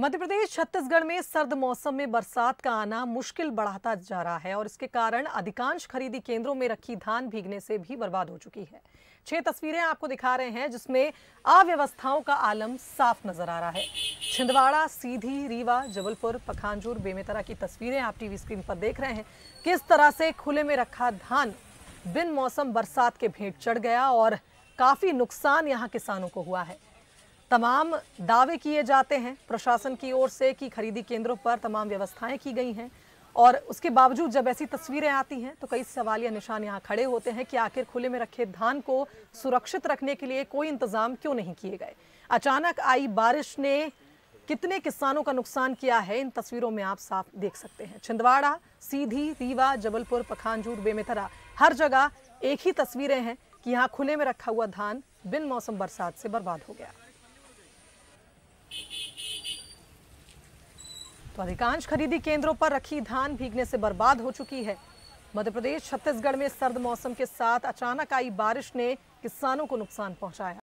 मध्य प्रदेश छत्तीसगढ़ में सर्द मौसम में बरसात का आना मुश्किल बढ़ाता जा रहा है और इसके कारण अधिकांश खरीदी केंद्रों में रखी धान भीगने से भी बर्बाद हो चुकी है छह तस्वीरें आपको दिखा रहे हैं जिसमें अव्यवस्थाओं का आलम साफ नजर आ रहा है छिंदवाड़ा सीधी रीवा जबलपुर पखानजूर बेमेतरा की तस्वीरें आप टीवी स्क्रीन पर देख रहे हैं किस तरह से खुले में रखा धान बिन मौसम बरसात के भेंट चढ़ गया और काफी नुकसान यहाँ किसानों को हुआ है तमाम दावे किए जाते हैं प्रशासन की ओर से कि खरीदी केंद्रों पर तमाम व्यवस्थाएं की गई हैं और उसके बावजूद जब ऐसी तस्वीरें आती हैं तो कई सवाल या निशान यहाँ खड़े होते हैं कि आखिर खुले में रखे धान को सुरक्षित रखने के लिए कोई इंतजाम क्यों नहीं किए गए अचानक आई बारिश ने कितने किसानों का नुकसान किया है इन तस्वीरों में आप साफ देख सकते हैं छिंदवाड़ा सीधी रीवा जबलपुर पखानजूर बेमेतरा हर जगह एक ही तस्वीरें हैं कि यहाँ खुले में रखा हुआ धान बिन मौसम बरसात से बर्बाद हो गया तो अधिकांश खरीदी केंद्रों पर रखी धान भीगने से बर्बाद हो चुकी है मध्य प्रदेश छत्तीसगढ़ में सर्द मौसम के साथ अचानक आई बारिश ने किसानों को नुकसान पहुंचाया